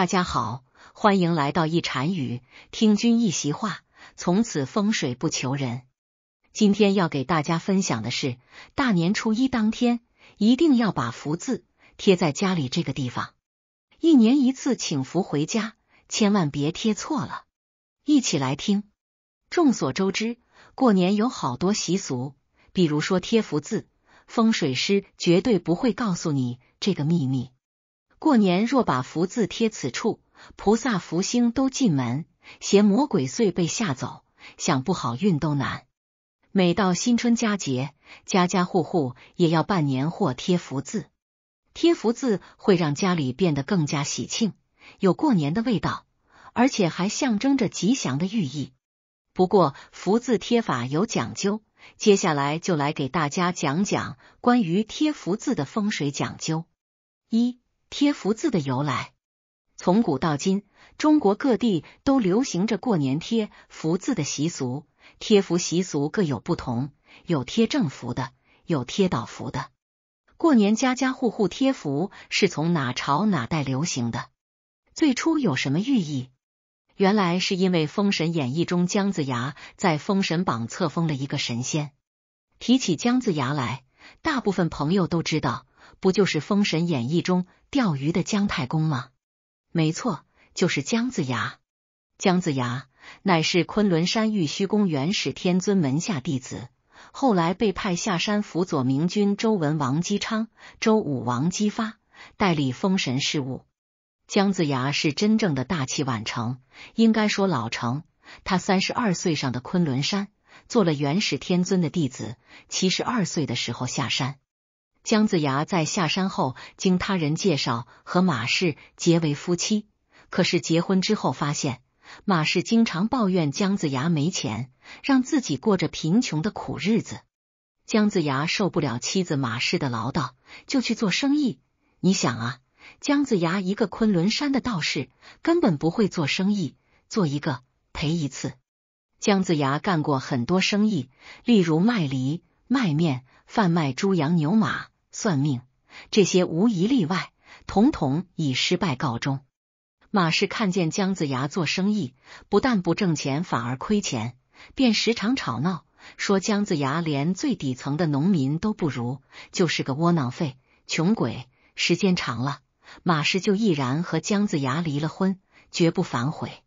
大家好，欢迎来到一禅语，听君一席话，从此风水不求人。今天要给大家分享的是，大年初一当天一定要把福字贴在家里这个地方，一年一次请福回家，千万别贴错了。一起来听。众所周知，过年有好多习俗，比如说贴福字，风水师绝对不会告诉你这个秘密。过年若把福字贴此处，菩萨福星都进门，邪魔鬼祟被吓走，想不好运都难。每到新春佳节，家家户户也要办年货、贴福字。贴福字会让家里变得更加喜庆，有过年的味道，而且还象征着吉祥的寓意。不过，福字贴法有讲究，接下来就来给大家讲讲关于贴福字的风水讲究。一贴福字的由来，从古到今，中国各地都流行着过年贴福字的习俗。贴福习俗各有不同，有贴正福的，有贴倒福的。过年家家户户贴福是从哪朝哪代流行的？最初有什么寓意？原来是因为《封神演义》中姜子牙在封神榜册封了一个神仙。提起姜子牙来，大部分朋友都知道，不就是《封神演义》中？钓鱼的姜太公吗？没错，就是姜子牙。姜子牙乃是昆仑山玉虚宫元始天尊门下弟子，后来被派下山辅佐明君周文王姬昌、周武王姬发，代理封神事务。姜子牙是真正的大器晚成，应该说老成。他三十二岁上的昆仑山，做了元始天尊的弟子，七十二岁的时候下山。姜子牙在下山后，经他人介绍和马氏结为夫妻。可是结婚之后，发现马氏经常抱怨姜子牙没钱，让自己过着贫穷的苦日子。姜子牙受不了妻子马氏的唠叨，就去做生意。你想啊，姜子牙一个昆仑山的道士，根本不会做生意，做一个赔一次。姜子牙干过很多生意，例如卖梨、卖面、贩卖猪、羊、牛、马。算命，这些无一例外，统统以失败告终。马氏看见姜子牙做生意，不但不挣钱，反而亏钱，便时常吵闹，说姜子牙连最底层的农民都不如，就是个窝囊废、穷鬼。时间长了，马氏就毅然和姜子牙离了婚，绝不反悔。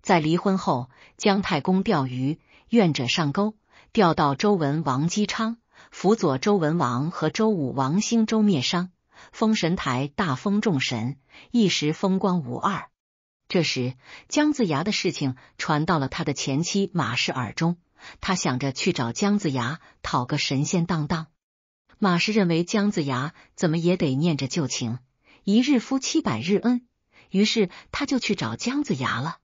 在离婚后，姜太公钓鱼，愿者上钩，钓到周文王姬昌。辅佐周文王和周武王兴周灭商，封神台大封众神，一时风光无二。这时，姜子牙的事情传到了他的前妻马氏耳中，他想着去找姜子牙讨个神仙当当。马氏认为姜子牙怎么也得念着旧情，一日夫妻百日恩，于是他就去找姜子牙了。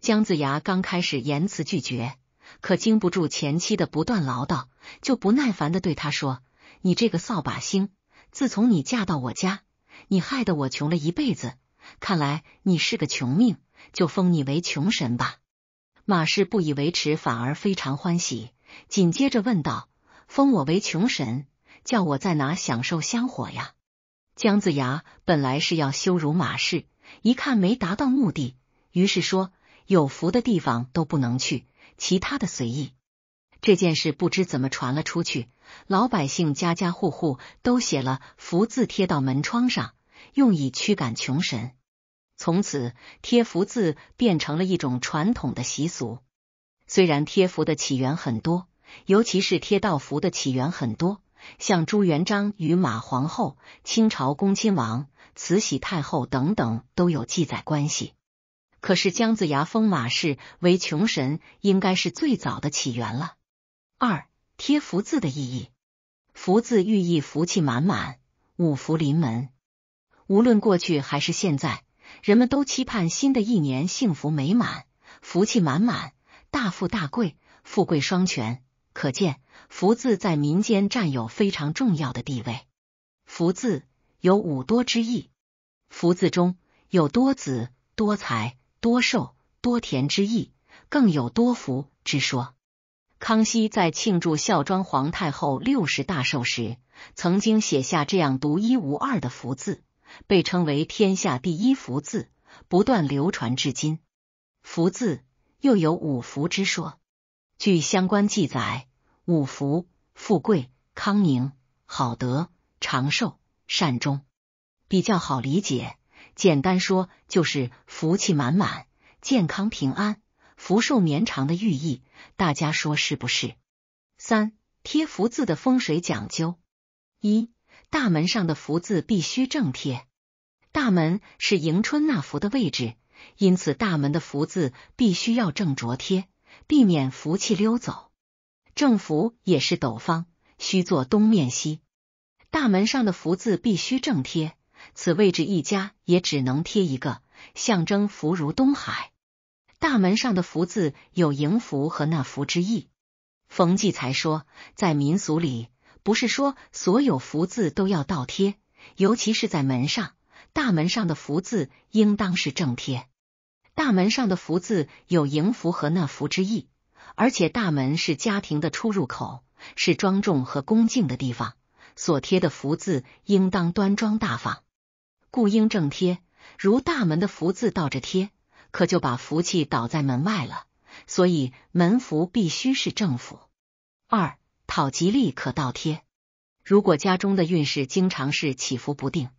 姜子牙刚开始言辞拒绝。可经不住前妻的不断唠叨，就不耐烦的对他说：“你这个扫把星，自从你嫁到我家，你害得我穷了一辈子。看来你是个穷命，就封你为穷神吧。”马氏不以为耻，反而非常欢喜。紧接着问道：“封我为穷神，叫我在哪享受香火呀？”姜子牙本来是要羞辱马氏，一看没达到目的，于是说：“有福的地方都不能去。”其他的随意，这件事不知怎么传了出去，老百姓家家户户都写了福字贴到门窗上，用以驱赶穷神。从此，贴福字变成了一种传统的习俗。虽然贴福的起源很多，尤其是贴道符的起源很多，像朱元璋与马皇后、清朝恭亲王、慈禧太后等等都有记载关系。可是姜子牙封马氏为穷神，应该是最早的起源了。二贴福字的意义，福字寓意福气满满，五福临门。无论过去还是现在，人们都期盼新的一年幸福美满，福气满满，大富大贵，富贵双全。可见福字在民间占有非常重要的地位。福字有五多之意，福字中有多子多财。多寿多田之意，更有多福之说。康熙在庆祝孝庄皇太后六十大寿时，曾经写下这样独一无二的福字，被称为天下第一福字，不断流传至今。福字又有五福之说，据相关记载，五福：富贵、康宁、好德、长寿、善终，比较好理解。简单说就是福气满满、健康平安、福寿绵长的寓意，大家说是不是？三贴福字的风水讲究：一大门上的福字必须正贴，大门是迎春纳福的位置，因此大门的福字必须要正着贴，避免福气溜走。正福也是斗方，需坐东面西。大门上的福字必须正贴。此位置一家也只能贴一个，象征福如东海。大门上的福字有迎福和纳福之意。冯骥才说，在民俗里，不是说所有福字都要倒贴，尤其是在门上。大门上的福字应当是正贴。大门上的福字有迎福和纳福之意，而且大门是家庭的出入口，是庄重和恭敬的地方，所贴的福字应当端庄大方。故应正贴，如大门的福字倒着贴，可就把福气倒在门外了。所以门福必须是正福。二讨吉利可倒贴，如果家中的运势经常是起伏不定，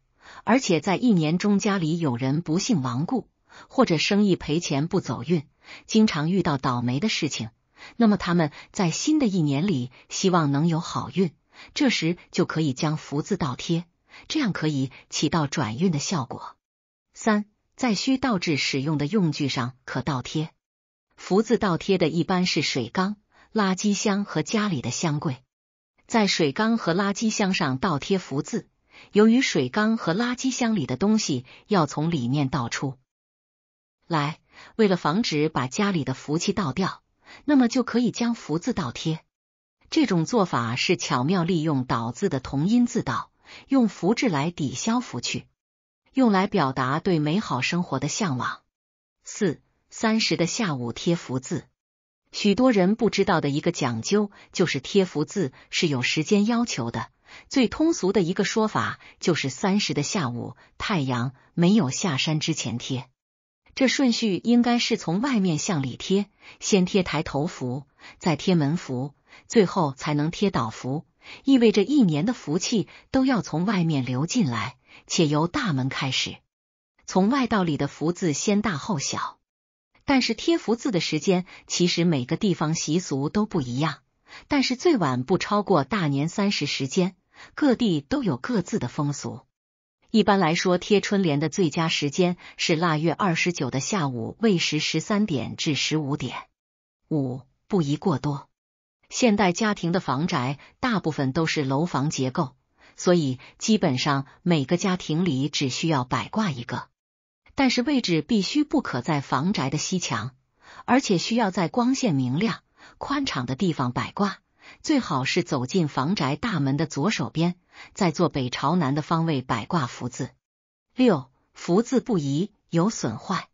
而且在一年中家里有人不幸亡故，或者生意赔钱不走运，经常遇到倒霉的事情，那么他们在新的一年里希望能有好运，这时就可以将福字倒贴。这样可以起到转运的效果。三，在需倒置使用的用具上可倒贴福字。倒贴的一般是水缸、垃圾箱和家里的箱柜。在水缸和垃圾箱上倒贴福字，由于水缸和垃圾箱里的东西要从里面倒出来，为了防止把家里的福气倒掉，那么就可以将福字倒贴。这种做法是巧妙利用倒字的同音字倒。用福字来抵消福去，用来表达对美好生活的向往。四三十的下午贴福字，许多人不知道的一个讲究就是贴福字是有时间要求的。最通俗的一个说法就是三十的下午，太阳没有下山之前贴。这顺序应该是从外面向里贴，先贴抬头福，再贴门福，最后才能贴倒福。意味着一年的福气都要从外面流进来，且由大门开始，从外到里的福字先大后小。但是贴福字的时间其实每个地方习俗都不一样，但是最晚不超过大年三十时间。各地都有各自的风俗。一般来说，贴春联的最佳时间是腊月二十九的下午未时十三点至十五点。五不宜过多。现代家庭的房宅大部分都是楼房结构，所以基本上每个家庭里只需要摆挂一个，但是位置必须不可在房宅的西墙，而且需要在光线明亮、宽敞的地方摆挂，最好是走进房宅大门的左手边，再坐北朝南的方位摆挂福字。六福字不宜有损坏。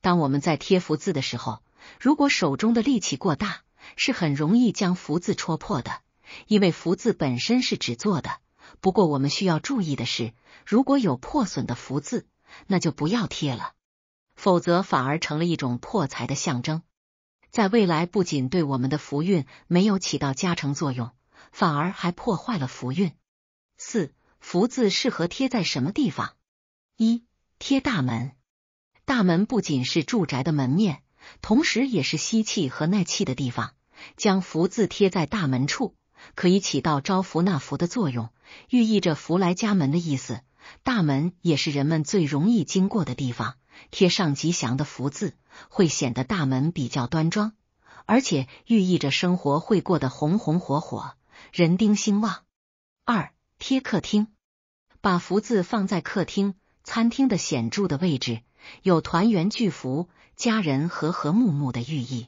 当我们在贴福字的时候，如果手中的力气过大。是很容易将福字戳破的，因为福字本身是纸做的。不过我们需要注意的是，如果有破损的福字，那就不要贴了，否则反而成了一种破财的象征。在未来，不仅对我们的福运没有起到加成作用，反而还破坏了福运。四福字适合贴在什么地方？一贴大门，大门不仅是住宅的门面，同时也是吸气和耐气的地方。将福字贴在大门处，可以起到招福纳福的作用，寓意着福来家门的意思。大门也是人们最容易经过的地方，贴上吉祥的福字，会显得大门比较端庄，而且寓意着生活会过得红红火火，人丁兴旺。二贴客厅，把福字放在客厅、餐厅的显著的位置，有团圆聚福、家人和和睦睦的寓意。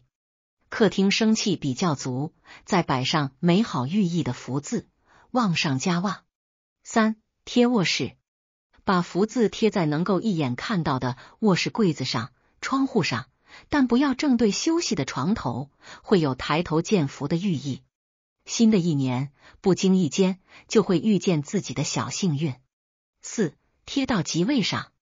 客厅生气比较足，再摆上美好寓意的福字，旺上加旺。三贴卧室，把福字贴在能够一眼看到的卧室柜子上、窗户上，但不要正对休息的床头，会有抬头见福的寓意。新的一年，不经意间就会遇见自己的小幸运。四贴到吉位上，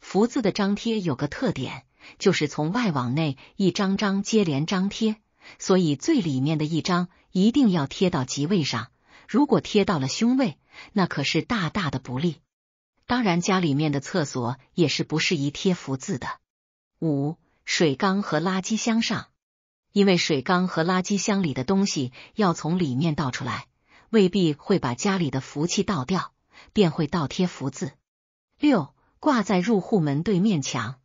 福字的张贴有个特点。就是从外往内一张张接连张贴，所以最里面的一张一定要贴到吉位上。如果贴到了凶位，那可是大大的不利。当然，家里面的厕所也是不适宜贴福字的。五、水缸和垃圾箱上，因为水缸和垃圾箱里的东西要从里面倒出来，未必会把家里的福气倒掉，便会倒贴福字。六、挂在入户门对面墙。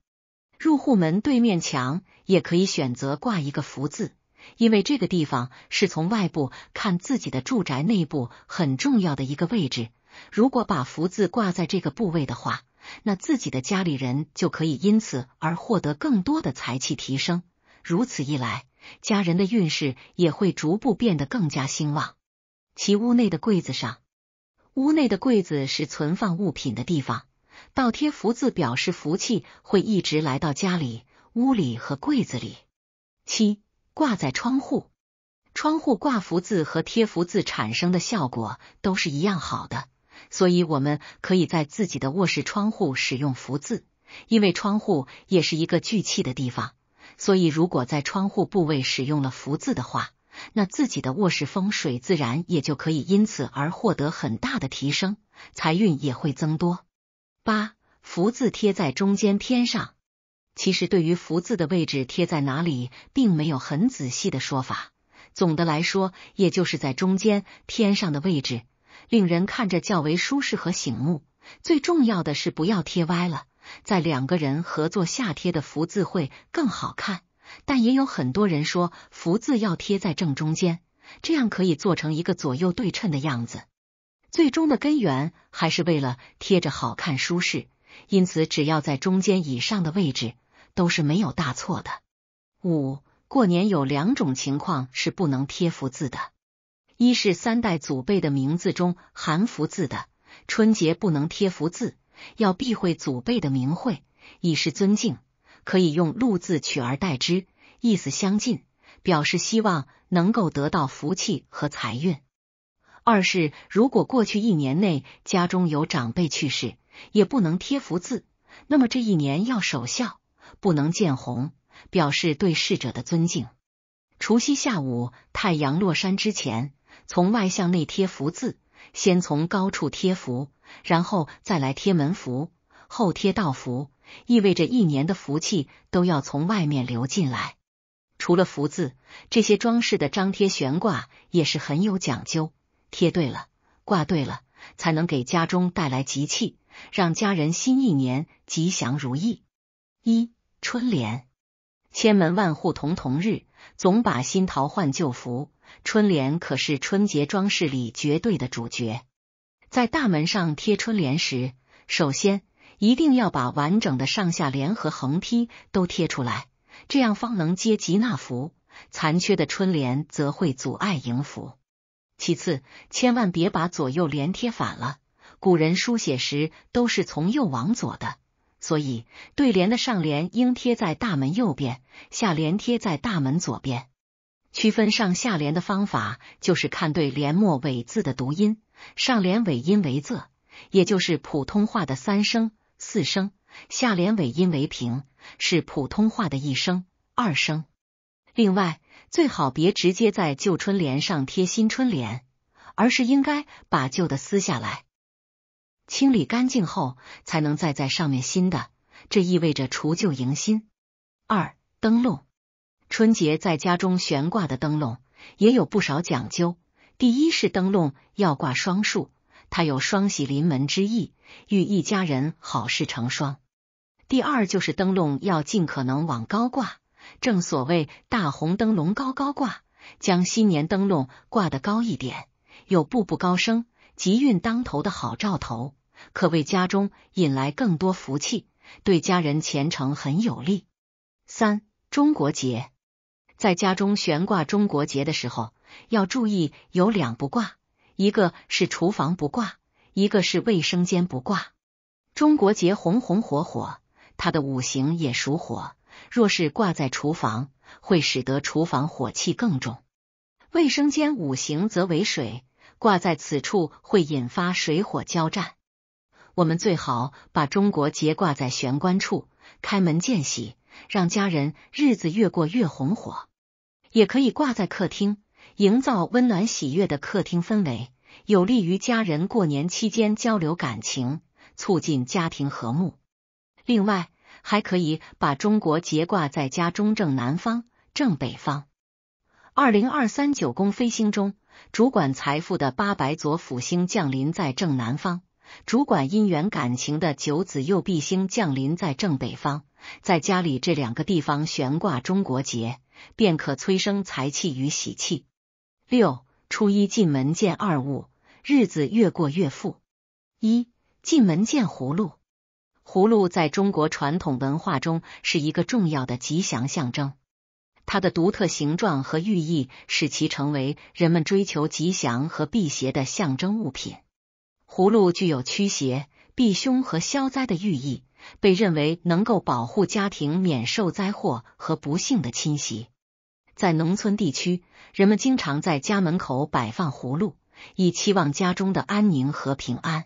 入户门对面墙也可以选择挂一个福字，因为这个地方是从外部看自己的住宅内部很重要的一个位置。如果把福字挂在这个部位的话，那自己的家里人就可以因此而获得更多的财气提升。如此一来，家人的运势也会逐步变得更加兴旺。其屋内的柜子上，屋内的柜子是存放物品的地方。倒贴福字表示福气会一直来到家里、屋里和柜子里。七挂在窗户，窗户挂福字和贴福字产生的效果都是一样好的，所以我们可以在自己的卧室窗户使用福字，因为窗户也是一个聚气的地方，所以如果在窗户部位使用了福字的话，那自己的卧室风水自然也就可以因此而获得很大的提升，财运也会增多。八福字贴在中间偏上。其实对于福字的位置贴在哪里，并没有很仔细的说法。总的来说，也就是在中间偏上的位置，令人看着较为舒适和醒目。最重要的是不要贴歪了。在两个人合作下贴的福字会更好看。但也有很多人说福字要贴在正中间，这样可以做成一个左右对称的样子。最终的根源还是为了贴着好看舒适，因此只要在中间以上的位置都是没有大错的。五过年有两种情况是不能贴福字的：一是三代祖辈的名字中含福字的，春节不能贴福字，要避讳祖辈的名讳，以示尊敬，可以用禄字取而代之，意思相近，表示希望能够得到福气和财运。二是，如果过去一年内家中有长辈去世，也不能贴福字，那么这一年要守孝，不能见红，表示对逝者的尊敬。除夕下午太阳落山之前，从外向内贴福字，先从高处贴福，然后再来贴门福，后贴道福，意味着一年的福气都要从外面流进来。除了福字，这些装饰的张贴悬挂也是很有讲究。贴对了，挂对了，才能给家中带来吉气，让家人新一年吉祥如意。一春联，千门万户瞳瞳日，总把新桃换旧符。春联可是春节装饰里绝对的主角。在大门上贴春联时，首先一定要把完整的上下联和横批都贴出来，这样方能接吉纳福。残缺的春联则会阻碍迎福。其次，千万别把左右联贴反了。古人书写时都是从右往左的，所以对联的上联应贴在大门右边，下联贴在大门左边。区分上下联的方法就是看对联末尾字的读音，上联尾音为仄，也就是普通话的三声、四声；下联尾音为平，是普通话的一声、二声。另外。最好别直接在旧春联上贴新春联，而是应该把旧的撕下来，清理干净后，才能再在上面新的。这意味着除旧迎新。二、灯笼，春节在家中悬挂的灯笼也有不少讲究。第一是灯笼要挂双数，它有双喜临门之意，寓一家人好事成双。第二就是灯笼要尽可能往高挂。正所谓大红灯笼高高挂，将新年灯笼挂得高一点，有步步高升、吉运当头的好兆头，可为家中引来更多福气，对家人前程很有利。三中国节，在家中悬挂中国节的时候，要注意有两不挂，一个是厨房不挂，一个是卫生间不挂。中国节红红火火，它的五行也属火。若是挂在厨房，会使得厨房火气更重；卫生间五行则为水，挂在此处会引发水火交战。我们最好把中国结挂在玄关处，开门见喜，让家人日子越过越红火。也可以挂在客厅，营造温暖喜悦的客厅氛围，有利于家人过年期间交流感情，促进家庭和睦。另外。还可以把中国结挂在家中正南方、正北方。二零二三九宫飞星中，主管财富的八白左辅星降临在正南方，主管姻缘感情的九紫右弼星降临在正北方。在家里这两个地方悬挂中国结，便可催生财气与喜气。六初一进门见二物，日子越过越富。一进门见葫芦。葫芦在中国传统文化中是一个重要的吉祥象征，它的独特形状和寓意使其成为人们追求吉祥和辟邪的象征物品。葫芦具有驱邪、避凶和消灾的寓意，被认为能够保护家庭免受灾祸和不幸的侵袭。在农村地区，人们经常在家门口摆放葫芦，以期望家中的安宁和平安。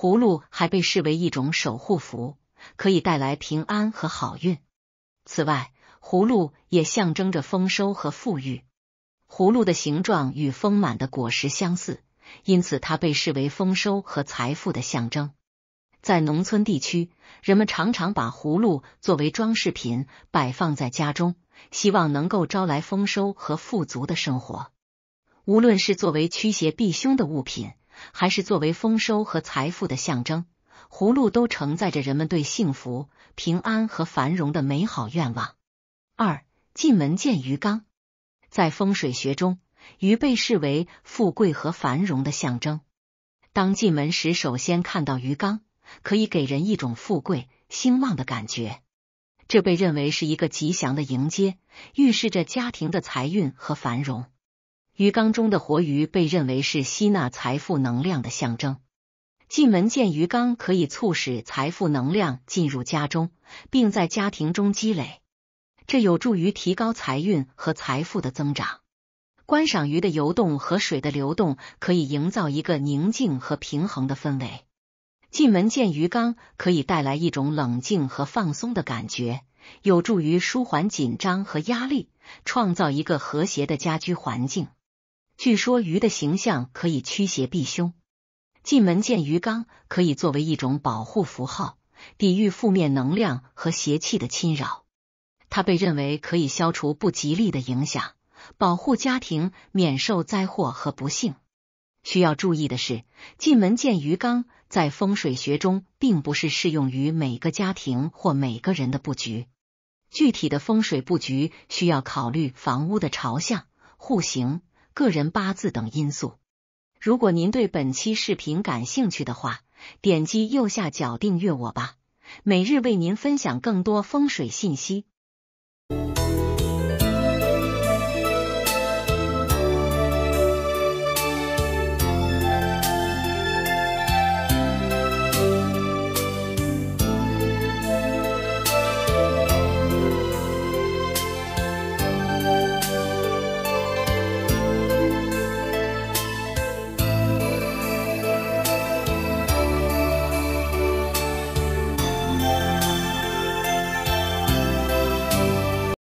葫芦还被视为一种守护符，可以带来平安和好运。此外，葫芦也象征着丰收和富裕。葫芦的形状与丰满的果实相似，因此它被视为丰收和财富的象征。在农村地区，人们常常把葫芦作为装饰品摆放在家中，希望能够招来丰收和富足的生活。无论是作为驱邪避凶的物品。还是作为丰收和财富的象征，葫芦都承载着人们对幸福、平安和繁荣的美好愿望。二进门见鱼缸，在风水学中，鱼被视为富贵和繁荣的象征。当进门时，首先看到鱼缸，可以给人一种富贵兴旺的感觉，这被认为是一个吉祥的迎接，预示着家庭的财运和繁荣。鱼缸中的活鱼被认为是吸纳财富能量的象征。进门见鱼缸可以促使财富能量进入家中，并在家庭中积累，这有助于提高财运和财富的增长。观赏鱼的游动和水的流动可以营造一个宁静和平衡的氛围。进门见鱼缸可以带来一种冷静和放松的感觉，有助于舒缓紧张和压力，创造一个和谐的家居环境。据说鱼的形象可以驱邪避凶，进门见鱼缸可以作为一种保护符号，抵御负面能量和邪气的侵扰。它被认为可以消除不吉利的影响，保护家庭免受灾祸和不幸。需要注意的是，进门见鱼缸在风水学中并不是适用于每个家庭或每个人的布局。具体的风水布局需要考虑房屋的朝向、户型。个人八字等因素。如果您对本期视频感兴趣的话，点击右下角订阅我吧，每日为您分享更多风水信息。